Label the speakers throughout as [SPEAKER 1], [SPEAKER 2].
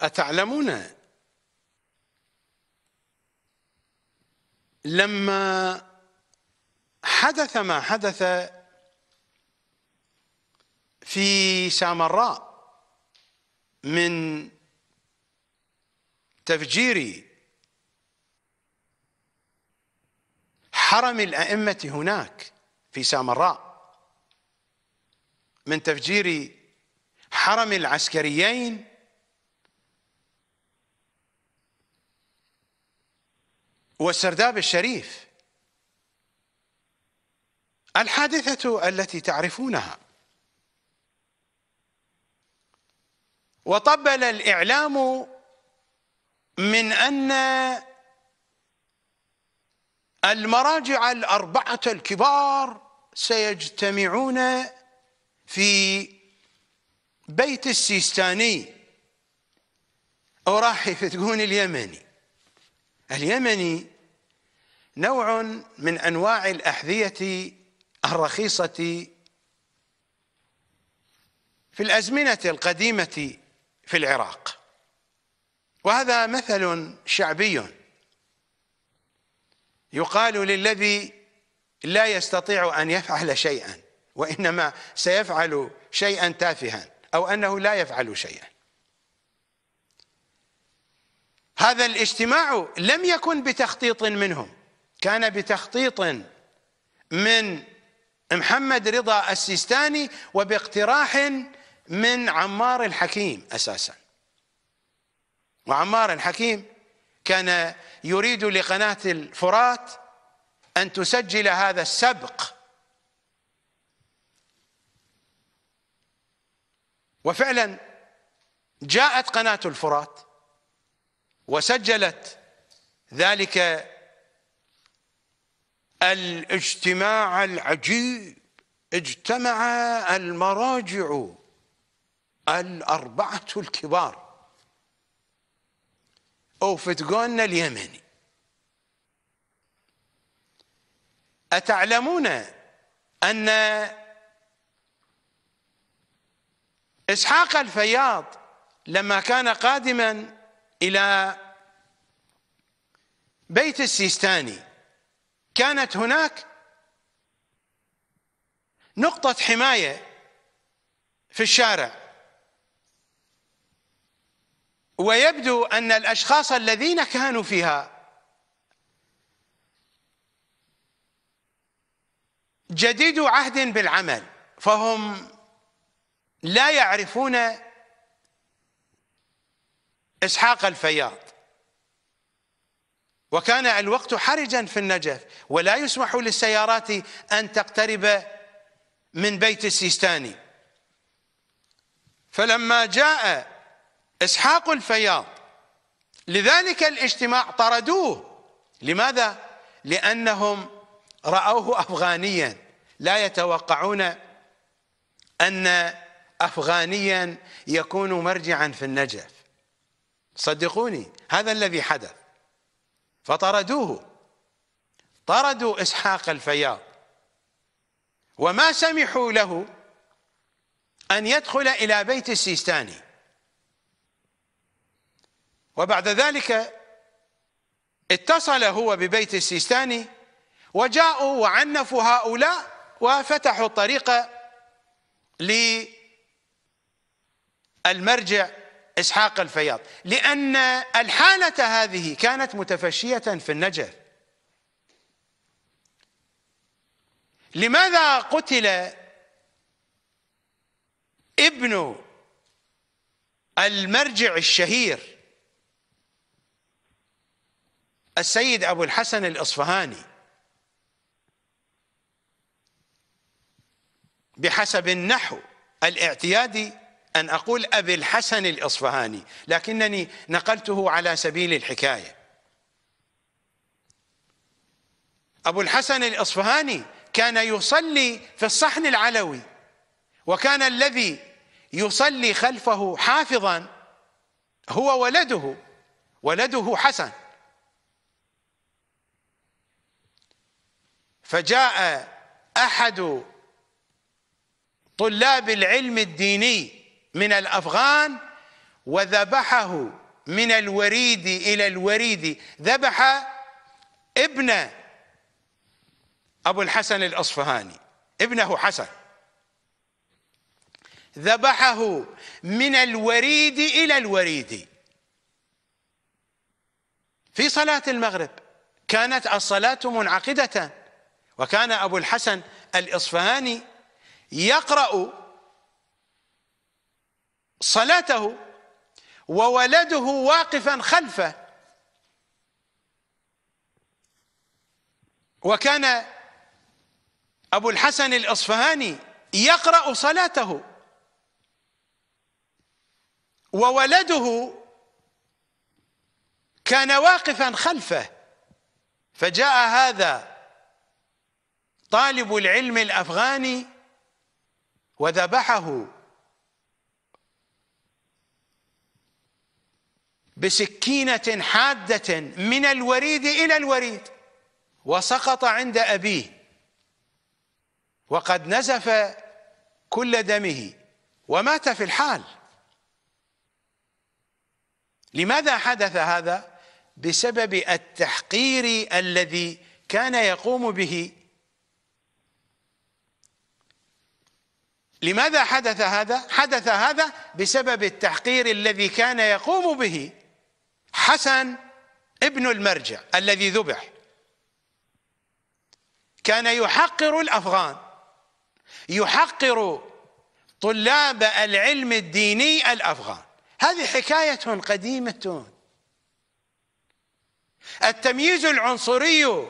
[SPEAKER 1] أتعلمون لما حدث ما حدث في سامراء من تفجير حرم الأئمة هناك في سامراء من تفجير حرم العسكريين والسرداب الشريف الحادثة التي تعرفونها وطبل الإعلام من أن المراجع الأربعة الكبار سيجتمعون في بيت السيستاني أو راح يفتقون اليمني اليمني نوع من أنواع الأحذية الرخيصة في الأزمنة القديمة في العراق وهذا مثل شعبي يقال للذي لا يستطيع أن يفعل شيئا وإنما سيفعل شيئا تافها أو أنه لا يفعل شيئا هذا الاجتماع لم يكن بتخطيط منهم كان بتخطيط من محمد رضا السيستاني وباقتراح من عمار الحكيم اساسا وعمار الحكيم كان يريد لقناه الفرات ان تسجل هذا السبق وفعلا جاءت قناه الفرات وسجلت ذلك الاجتماع العجيب اجتمع المراجع الأربعة الكبار أوفتقون اليمني أتعلمون أن إسحاق الفياض لما كان قادما إلى بيت السيستاني كانت هناك نقطة حماية في الشارع ويبدو أن الأشخاص الذين كانوا فيها جديد عهد بالعمل فهم لا يعرفون اسحاق الفياض وكان الوقت حرجا في النجف ولا يسمح للسيارات ان تقترب من بيت السيستاني فلما جاء اسحاق الفياض لذلك الاجتماع طردوه لماذا؟ لانهم راوه افغانيا لا يتوقعون ان افغانيا يكون مرجعا في النجف صدقوني هذا الذي حدث فطردوه طردوا إسحاق الفياض وما سمحوا له أن يدخل إلى بيت السيستاني وبعد ذلك اتصل هو ببيت السيستاني وجاءوا وعنفوا هؤلاء وفتحوا الطريق للمرجع اسحاق الفياض لان الحاله هذه كانت متفشيه في النجف لماذا قتل ابن المرجع الشهير السيد ابو الحسن الاصفهاني بحسب النحو الاعتيادي أن أقول أبي الحسن الإصفهاني لكنني نقلته على سبيل الحكاية أبو الحسن الإصفهاني كان يصلي في الصحن العلوي وكان الذي يصلي خلفه حافظا هو ولده ولده حسن فجاء أحد طلاب العلم الديني من الأفغان وذبحه من الوريد إلى الوريد ذبح ابن أبو الحسن الأصفهاني ابنه حسن ذبحه من الوريد إلى الوريد في صلاة المغرب كانت الصلاة منعقدة وكان أبو الحسن الإصفهاني يقرأ صلاته وولده واقفا خلفه وكان أبو الحسن الأصفهاني يقرأ صلاته وولده كان واقفا خلفه فجاء هذا طالب العلم الأفغاني وذبحه بسكينة حادة من الوريد إلى الوريد وسقط عند أبيه وقد نزف كل دمه ومات في الحال لماذا حدث هذا؟ بسبب التحقير الذي كان يقوم به لماذا حدث هذا؟ حدث هذا بسبب التحقير الذي كان يقوم به حسن ابن المرجع الذي ذبح كان يحقر الافغان يحقر طلاب العلم الديني الافغان هذه حكايه قديمه التمييز العنصري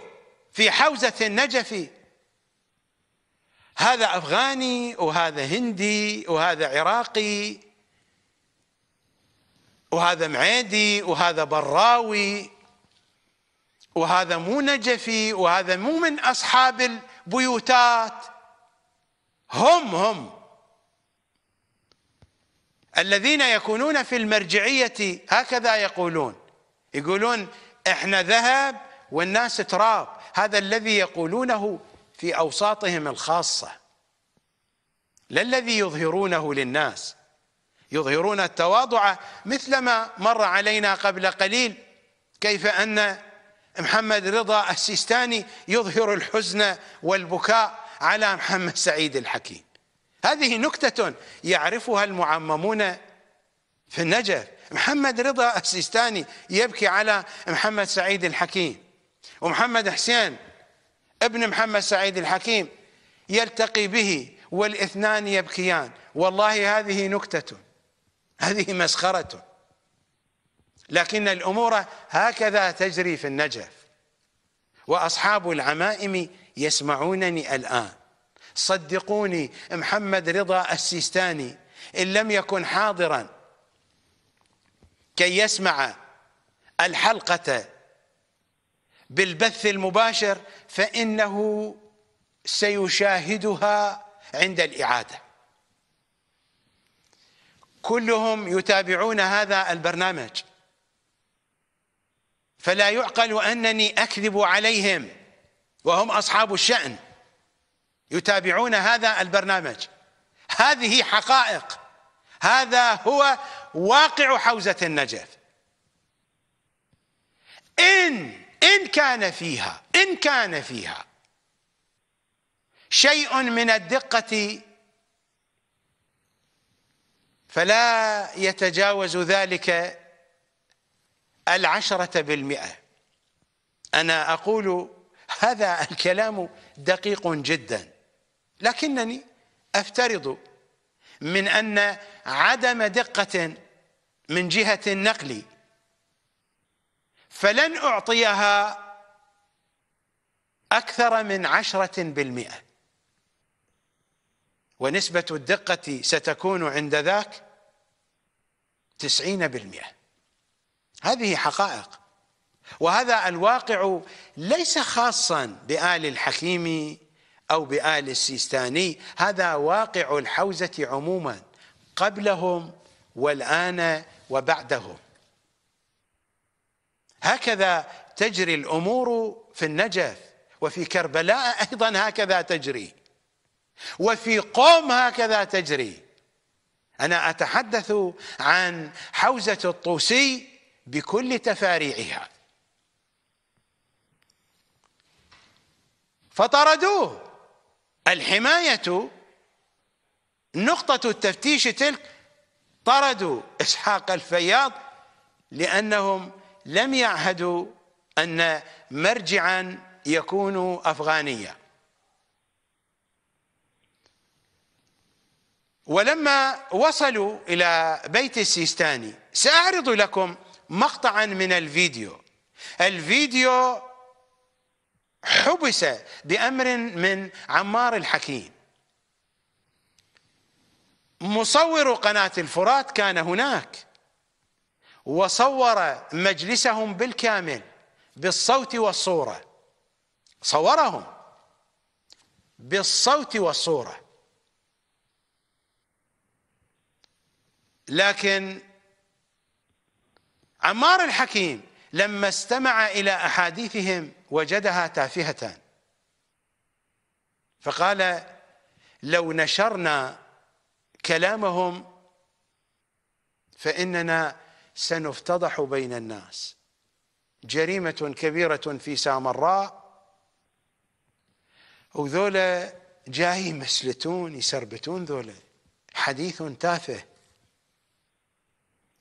[SPEAKER 1] في حوزه النجف هذا افغاني وهذا هندي وهذا عراقي وهذا معيدي وهذا براوي وهذا مو نجفي وهذا مو من أصحاب البيوتات هم هم الذين يكونون في المرجعية هكذا يقولون يقولون احنا ذهب والناس تراب هذا الذي يقولونه في أوساطهم الخاصة لا الذي يظهرونه للناس يظهرون التواضع مثلما مر علينا قبل قليل كيف أن محمد رضا السيستاني يظهر الحزن والبكاء على محمد سعيد الحكيم هذه نكتة يعرفها المعممون في النجف محمد رضا السيستاني يبكي على محمد سعيد الحكيم ومحمد حسين ابن محمد سعيد الحكيم يلتقي به والاثنان يبكيان والله هذه نكته هذه مسخرة لكن الأمور هكذا تجري في النجف وأصحاب العمائم يسمعونني الآن صدقوني محمد رضا السيستاني إن لم يكن حاضرا كي يسمع الحلقة بالبث المباشر فإنه سيشاهدها عند الإعادة كلهم يتابعون هذا البرنامج فلا يعقل أنني أكذب عليهم وهم أصحاب الشأن يتابعون هذا البرنامج هذه حقائق هذا هو واقع حوزة النجف إن إن كان فيها إن كان فيها شيء من الدقة فلا يتجاوز ذلك العشرة بالمئة أنا أقول هذا الكلام دقيق جدا لكنني أفترض من أن عدم دقة من جهة النقل فلن أعطيها أكثر من عشرة بالمئة ونسبة الدقة ستكون عند ذاك تسعين بالمئة هذه حقائق وهذا الواقع ليس خاصا بآل الحكيم أو بآل السيستاني هذا واقع الحوزة عموما قبلهم والآن وبعدهم هكذا تجري الأمور في النجف وفي كربلاء أيضا هكذا تجري وفي قوم هكذا تجري أنا أتحدث عن حوزة الطوسي بكل تفاريعها فطردوه الحماية نقطة التفتيش تلك طردوا إسحاق الفياض لأنهم لم يعهدوا أن مرجعا يكون أفغانيا ولما وصلوا إلى بيت السيستاني سأعرض لكم مقطعا من الفيديو الفيديو حبس بأمر من عمار الحكيم مصور قناة الفرات كان هناك وصور مجلسهم بالكامل بالصوت والصورة صورهم بالصوت والصوره لكن عمار الحكيم لما استمع إلى أحاديثهم وجدها تافهة فقال لو نشرنا كلامهم فإننا سنفتضح بين الناس جريمة كبيرة في سامراء وذولا جاي مسلتون يسربتون ذولا حديث تافه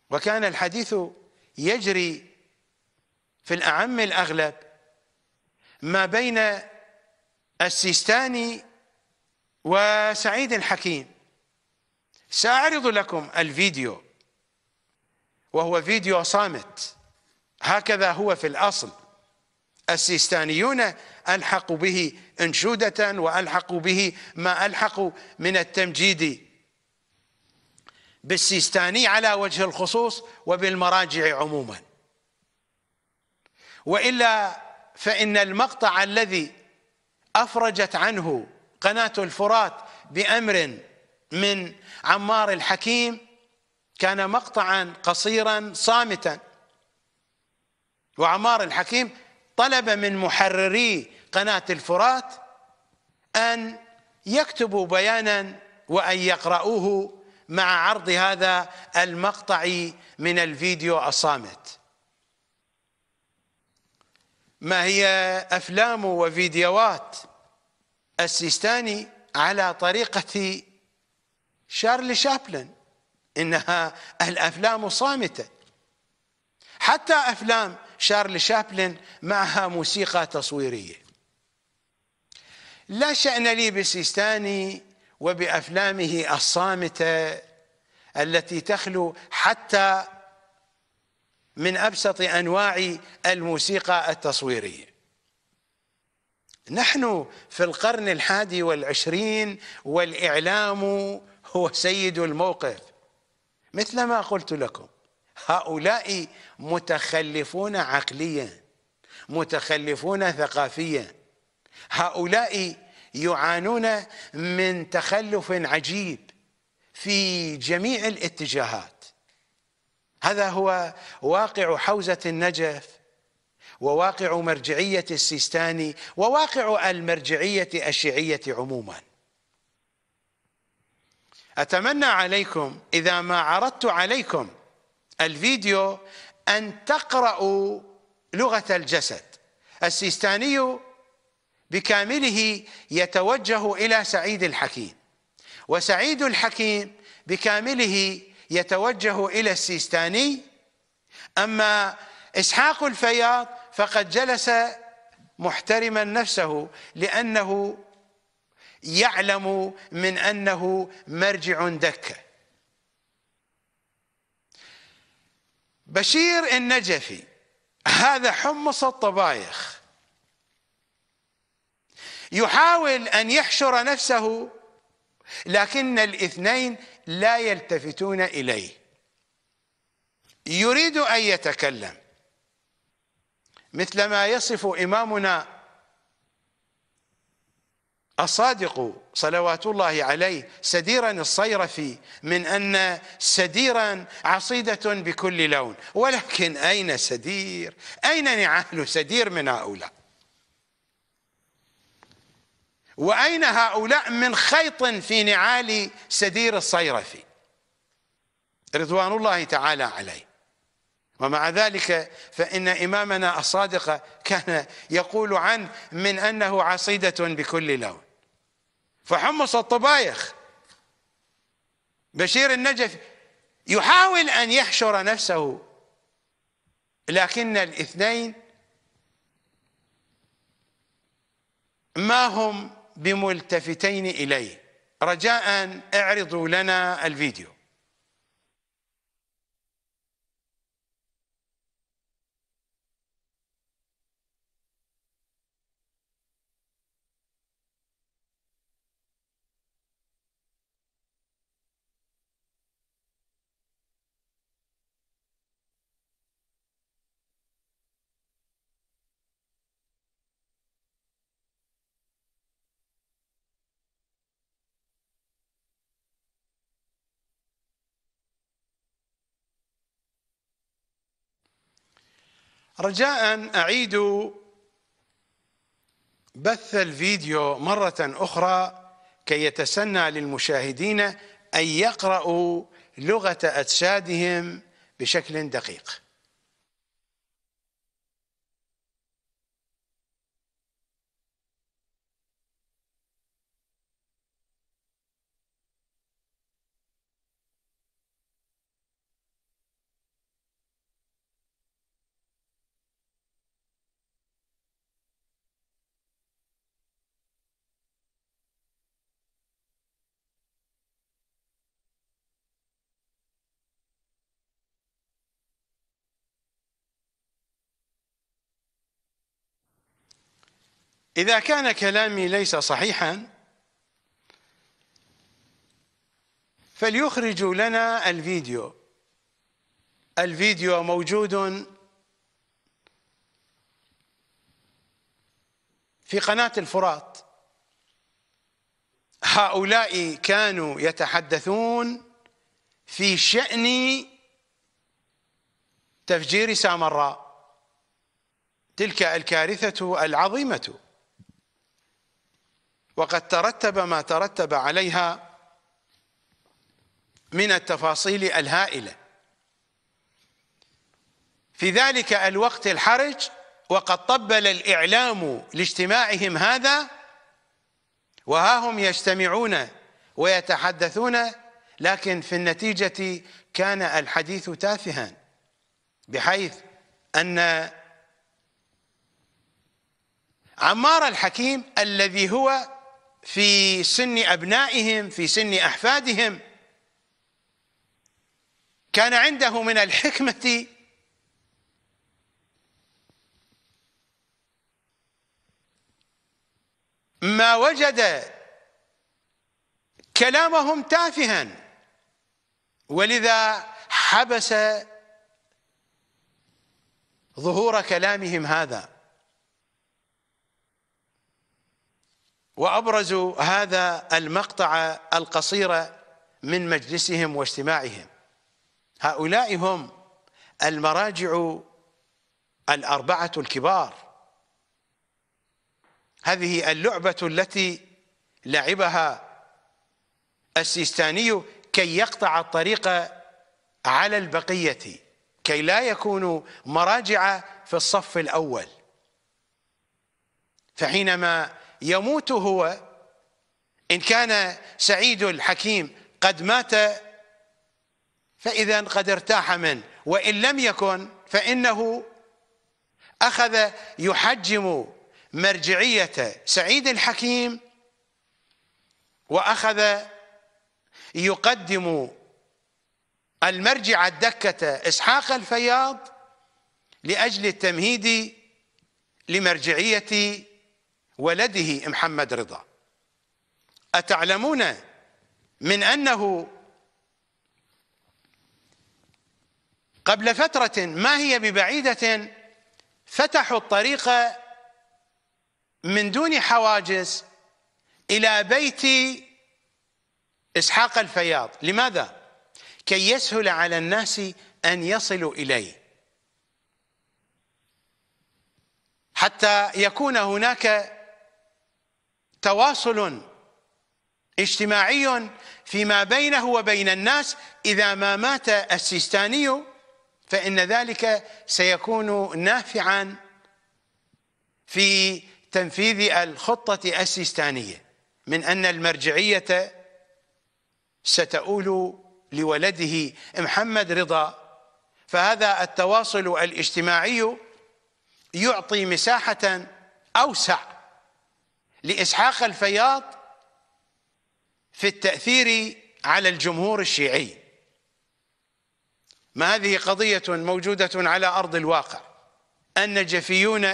[SPEAKER 1] وكان الحديث يجري في الأعم الأغلب ما بين السيستاني وسعيد الحكيم سأعرض لكم الفيديو وهو فيديو صامت هكذا هو في الأصل السيستانيون ألحقوا به أنشودة وألحقوا به ما ألحقوا من التمجيد بالسيستاني على وجه الخصوص وبالمراجع عموما والا فان المقطع الذي افرجت عنه قناه الفرات بامر من عمار الحكيم كان مقطعا قصيرا صامتا وعمار الحكيم طلب من محرري قناه الفرات ان يكتبوا بيانا وان يقرأوه مع عرض هذا المقطع من الفيديو الصامت ما هي أفلام وفيديوهات السيستاني على طريقة شارل شابلن إنها الأفلام صامتة حتى أفلام شارل شابلن معها موسيقى تصويرية لا شأن لي بالسيستاني وبافلامه الصامته التي تخلو حتى من ابسط انواع الموسيقى التصويريه نحن في القرن الحادي والعشرين والإعلام هو سيد الموقف مثل ما قلت لكم هؤلاء متخلفون عقليا متخلفون ثقافيا هؤلاء يعانون من تخلف عجيب في جميع الاتجاهات هذا هو واقع حوزة النجف وواقع مرجعية السيستاني وواقع المرجعية الشيعية عموما أتمنى عليكم إذا ما عرضت عليكم الفيديو أن تقرأوا لغة الجسد السيستاني بكامله يتوجه الى سعيد الحكيم وسعيد الحكيم بكامله يتوجه الى السيستاني اما اسحاق الفياض فقد جلس محترما نفسه لانه يعلم من انه مرجع دكه بشير النجفي هذا حمص الطبايخ يحاول ان يحشر نفسه لكن الاثنين لا يلتفتون اليه يريد ان يتكلم مثلما يصف امامنا الصادق صلوات الله عليه سديرا الصيرفي من ان سديرا عصيده بكل لون ولكن اين سدير؟ اين نعال سدير من هؤلاء؟ وأين هؤلاء من خيط في نعال سدير الصيرفي رضوان الله تعالى عليه ومع ذلك فإن إمامنا الصادق كان يقول عنه من أنه عصيدة بكل لون فحمص الطبايخ بشير النجف يحاول أن يحشر نفسه لكن الاثنين ما هم بملتفتين إليه رجاء اعرضوا لنا الفيديو رجاء اعيد بث الفيديو مرة أخرى كي يتسنى للمشاهدين أن يقرأوا لغة أجسادهم بشكل دقيق إذا كان كلامي ليس صحيحا فليخرجوا لنا الفيديو الفيديو موجود في قناة الفرات هؤلاء كانوا يتحدثون في شأن تفجير سامراء تلك الكارثة العظيمة وقد ترتب ما ترتب عليها من التفاصيل الهائله في ذلك الوقت الحرج وقد طبل الاعلام لاجتماعهم هذا وها هم يجتمعون ويتحدثون لكن في النتيجه كان الحديث تافها بحيث ان عمار الحكيم الذي هو في سن أبنائهم في سن أحفادهم كان عنده من الحكمة ما وجد كلامهم تافها ولذا حبس ظهور كلامهم هذا وابرز هذا المقطع القصير من مجلسهم واجتماعهم هؤلاء هم المراجع الاربعه الكبار هذه اللعبه التي لعبها السيستاني كي يقطع الطريق على البقيه كي لا يكونوا مراجع في الصف الاول فحينما يموت هو إن كان سعيد الحكيم قد مات فإذا قد ارتاح منه وإن لم يكن فإنه أخذ يحجم مرجعية سعيد الحكيم وأخذ يقدم المرجع الدكة إسحاق الفياض لأجل التمهيد لمرجعية ولده محمد رضا أتعلمون من أنه قبل فترة ما هي ببعيدة فتحوا الطريق من دون حواجز إلى بيت إسحاق الفياض لماذا؟ كي يسهل على الناس أن يصلوا إليه حتى يكون هناك تواصل اجتماعي فيما بينه وبين الناس إذا ما مات السيستاني فإن ذلك سيكون نافعا في تنفيذ الخطة السيستانية من أن المرجعية ستؤول لولده محمد رضا فهذا التواصل الاجتماعي يعطي مساحة أوسع لاسحاق الفياض في التاثير على الجمهور الشيعي ما هذه قضيه موجوده على ارض الواقع ان الجفيون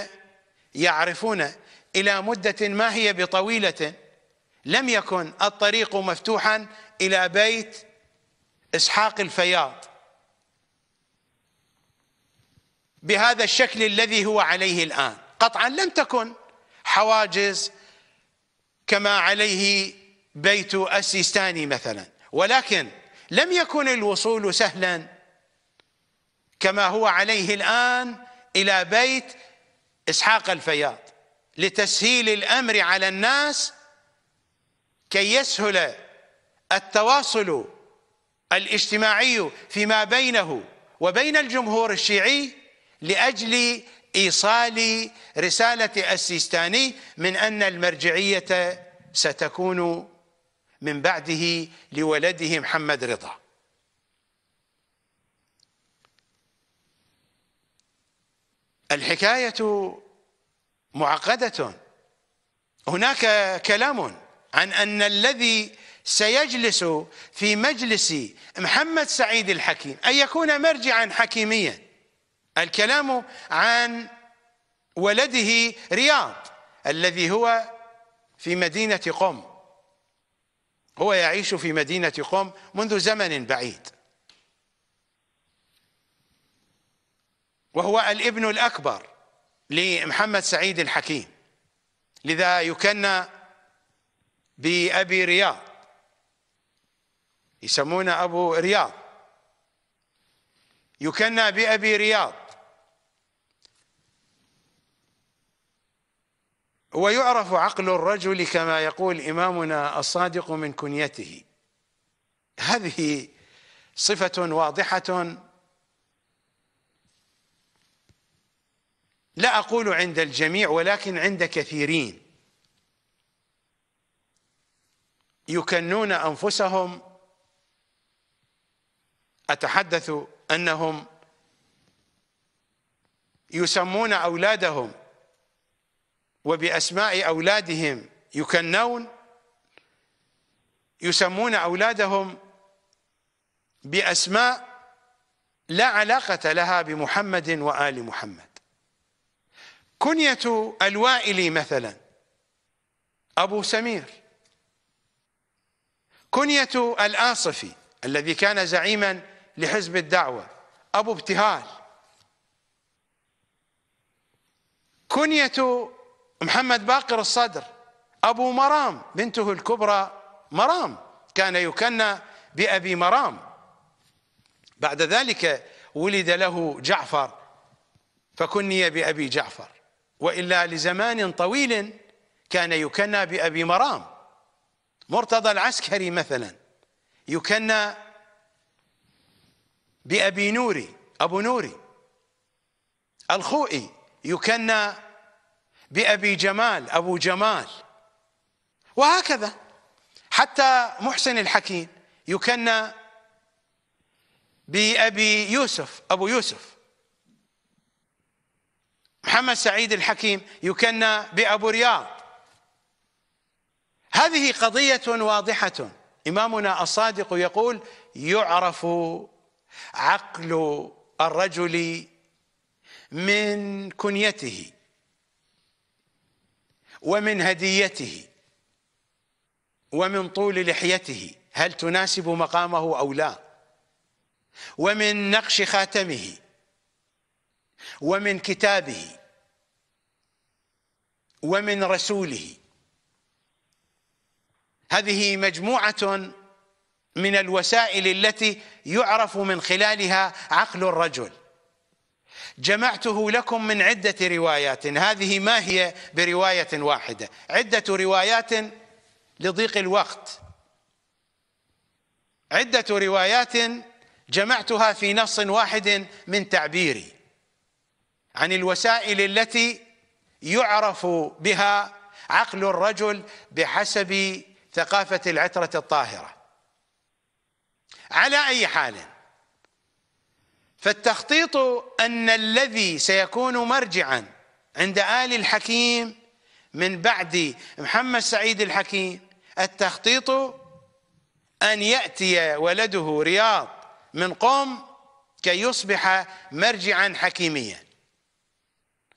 [SPEAKER 1] يعرفون الى مده ما هي بطويله لم يكن الطريق مفتوحا الى بيت اسحاق الفياض بهذا الشكل الذي هو عليه الان قطعا لم تكن حواجز كما عليه بيت السيستاني مثلا ولكن لم يكن الوصول سهلا كما هو عليه الآن إلى بيت إسحاق الفياض لتسهيل الأمر على الناس كي يسهل التواصل الاجتماعي فيما بينه وبين الجمهور الشيعي لأجل ايصال رساله السيستاني من ان المرجعيه ستكون من بعده لولده محمد رضا الحكايه معقده هناك كلام عن ان الذي سيجلس في مجلس محمد سعيد الحكيم ان يكون مرجعا حكيميا الكلام عن ولده رياض الذي هو في مدينة قم هو يعيش في مدينة قم منذ زمن بعيد وهو الابن الأكبر لمحمد سعيد الحكيم لذا يكنى بأبي رياض يسمونه أبو رياض يكنى بأبي رياض ويعرف عقل الرجل كما يقول إمامنا الصادق من كنيته هذه صفة واضحة لا أقول عند الجميع ولكن عند كثيرين يكنون أنفسهم أتحدث أنهم يسمون أولادهم وبأسماء أولادهم يكنون يسمون أولادهم بأسماء لا علاقة لها بمحمد وآل محمد كنية الوائلي مثلا أبو سمير كنية الآصفي الذي كان زعيما لحزب الدعوة أبو ابتهال كنية محمد باقر الصدر أبو مرام بنته الكبرى مرام كان يكنى بأبي مرام بعد ذلك ولد له جعفر فكني بأبي جعفر وإلا لزمان طويل كان يكنى بأبي مرام مرتضى العسكري مثلا يكنى بأبي نوري أبو نوري الخوئي يكنى بأبي جمال أبو جمال وهكذا حتى محسن الحكيم يكنى بأبي يوسف أبو يوسف محمد سعيد الحكيم يكنى بأبو رياض هذه قضية واضحة إمامنا الصادق يقول يعرف عقل الرجل من كنيته ومن هديته ومن طول لحيته هل تناسب مقامه أو لا ومن نقش خاتمه ومن كتابه ومن رسوله هذه مجموعة من الوسائل التي يعرف من خلالها عقل الرجل جمعته لكم من عدة روايات هذه ما هي برواية واحدة عدة روايات لضيق الوقت عدة روايات جمعتها في نص واحد من تعبيري عن الوسائل التي يعرف بها عقل الرجل بحسب ثقافة العترة الطاهرة على أي حال فالتخطيط أن الذي سيكون مرجعا عند آل الحكيم من بعد محمد سعيد الحكيم التخطيط أن يأتي ولده رياض من قم كي يصبح مرجعا حكيميا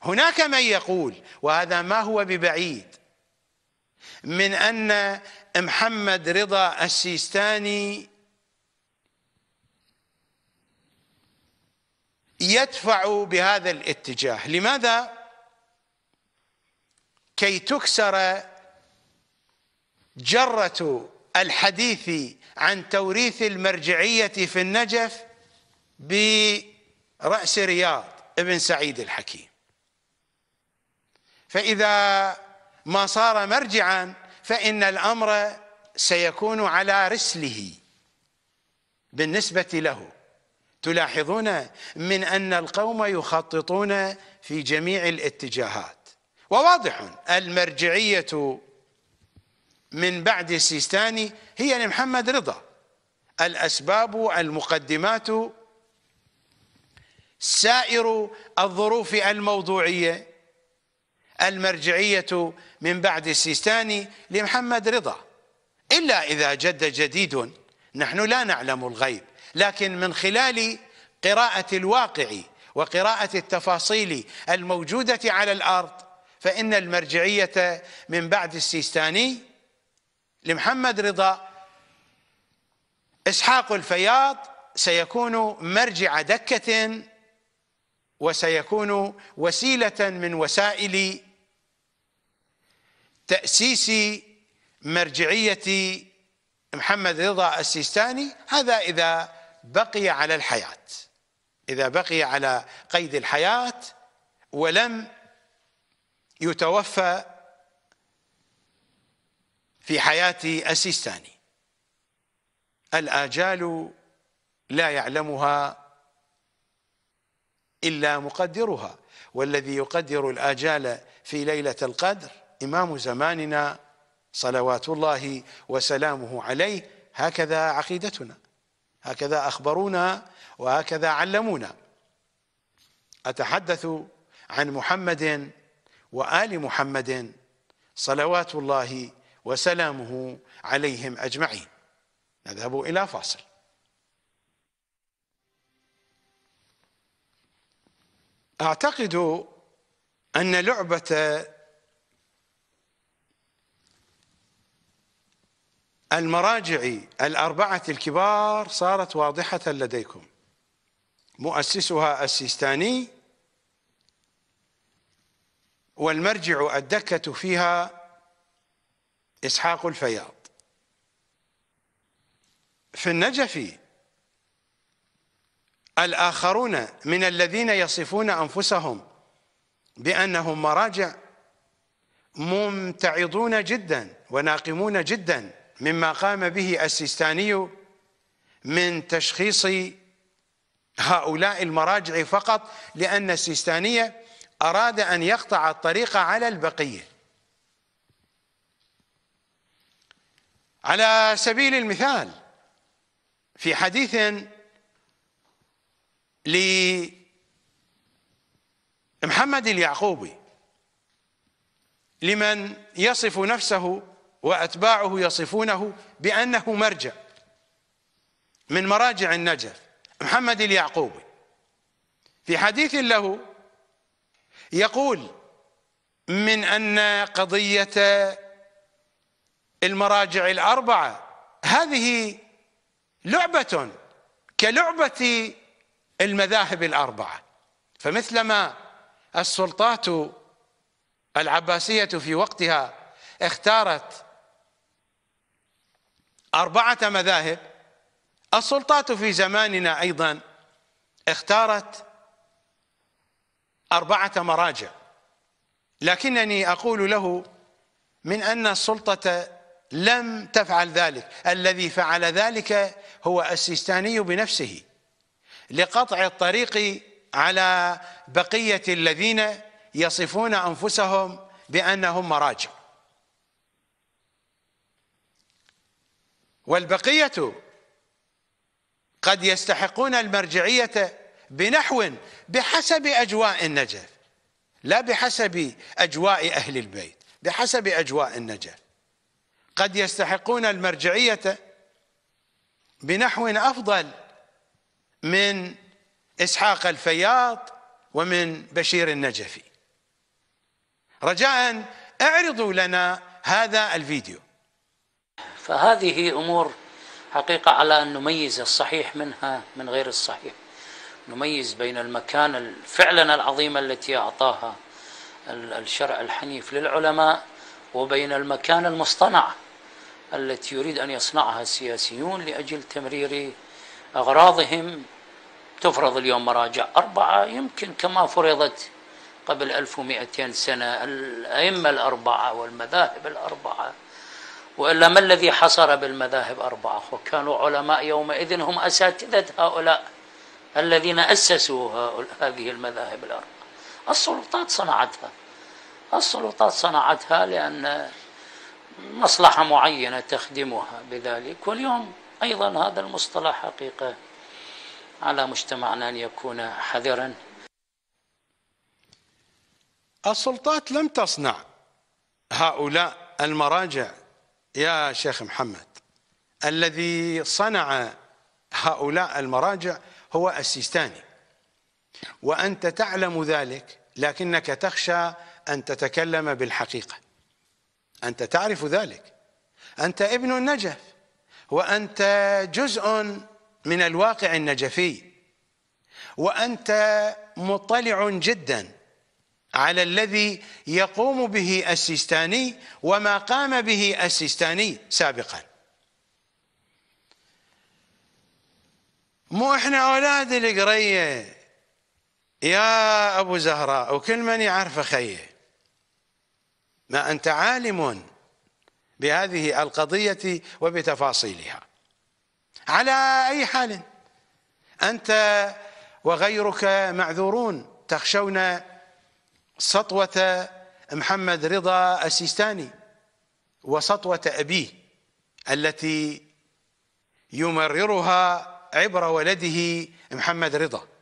[SPEAKER 1] هناك من يقول وهذا ما هو ببعيد من أن محمد رضا السيستاني يدفع بهذا الاتجاه لماذا كي تكسر جرة الحديث عن توريث المرجعية في النجف برأس رياض ابن سعيد الحكيم فإذا ما صار مرجعا فإن الأمر سيكون على رسله بالنسبة له تلاحظون من أن القوم يخططون في جميع الاتجاهات وواضح المرجعية من بعد السيستاني هي لمحمد رضا الأسباب المقدمات سائر الظروف الموضوعية المرجعية من بعد السيستاني لمحمد رضا إلا إذا جد جديد نحن لا نعلم الغيب لكن من خلال قراءة الواقع وقراءة التفاصيل الموجودة على الأرض فإن المرجعية من بعد السيستاني لمحمد رضا إسحاق الفياض سيكون مرجع دكة وسيكون وسيلة من وسائل تأسيس مرجعية محمد رضا السيستاني هذا إذا بقي على الحياة إذا بقي على قيد الحياة ولم يتوفى في حياة السيستاني الآجال لا يعلمها إلا مقدرها والذي يقدر الآجال في ليلة القدر إمام زماننا صلوات الله وسلامه عليه هكذا عقيدتنا هكذا أخبرونا وهكذا علمونا أتحدث عن محمد وآل محمد صلوات الله وسلامه عليهم أجمعين نذهب إلى فاصل أعتقد أن لعبة المراجع الأربعة الكبار صارت واضحة لديكم مؤسسها السيستاني والمرجع الدكة فيها إسحاق الفياض في النجف الآخرون من الذين يصفون أنفسهم بأنهم مراجع ممتعضون جدا وناقمون جدا مما قام به السيستاني من تشخيص هؤلاء المراجع فقط لأن السيستانية أراد أن يقطع الطريق على البقية على سبيل المثال في حديث لمحمد اليعقوبي لمن يصف نفسه وأتباعه يصفونه بأنه مرجع من مراجع النجف محمد اليعقوبي في حديث له يقول من أن قضية المراجع الأربعة هذه لعبة كلعبة المذاهب الأربعة فمثلما السلطات العباسية في وقتها اختارت أربعة مذاهب السلطات في زماننا أيضا اختارت أربعة مراجع لكنني أقول له من أن السلطة لم تفعل ذلك الذي فعل ذلك هو السيستاني بنفسه لقطع الطريق على بقية الذين يصفون أنفسهم بأنهم مراجع والبقية قد يستحقون المرجعية بنحو بحسب أجواء النجف لا بحسب أجواء أهل البيت بحسب أجواء النجف قد يستحقون المرجعية بنحو أفضل من إسحاق الفياض ومن بشير النجفي
[SPEAKER 2] رجاء اعرضوا لنا هذا الفيديو فهذه امور حقيقه على ان نميز الصحيح منها من غير الصحيح نميز بين المكان فعلا العظيمه التي اعطاها الشرع الحنيف للعلماء وبين المكان المصطنع التي يريد ان يصنعها السياسيون لاجل تمرير اغراضهم تفرض اليوم مراجع اربعه يمكن كما فرضت قبل 1200 سنه الائمه الاربعه والمذاهب الاربعه والا ما الذي حصر بالمذاهب اربعه وكانوا علماء يومئذ هم اساتذه هؤلاء الذين اسسوا هذه المذاهب الاربعه السلطات صنعتها السلطات صنعتها لان مصلحه معينه تخدمها بذلك واليوم ايضا هذا المصطلح حقيقه على مجتمعنا ان يكون حذرا
[SPEAKER 1] السلطات لم تصنع هؤلاء المراجع يا شيخ محمد الذي صنع هؤلاء المراجع هو السيستاني وأنت تعلم ذلك لكنك تخشى أن تتكلم بالحقيقة أنت تعرف ذلك أنت ابن النجف وأنت جزء من الواقع النجفي وأنت مطلع جداً على الذي يقوم به السيستاني وما قام به السيستاني سابقا مو احنا اولاد القريه يا ابو زهراء وكل من يعرف خيه ما انت عالم بهذه القضيه وبتفاصيلها على اي حال انت وغيرك معذورون تخشون سطوة محمد رضا السيستاني وسطوة أبيه التي يمررها عبر ولده محمد رضا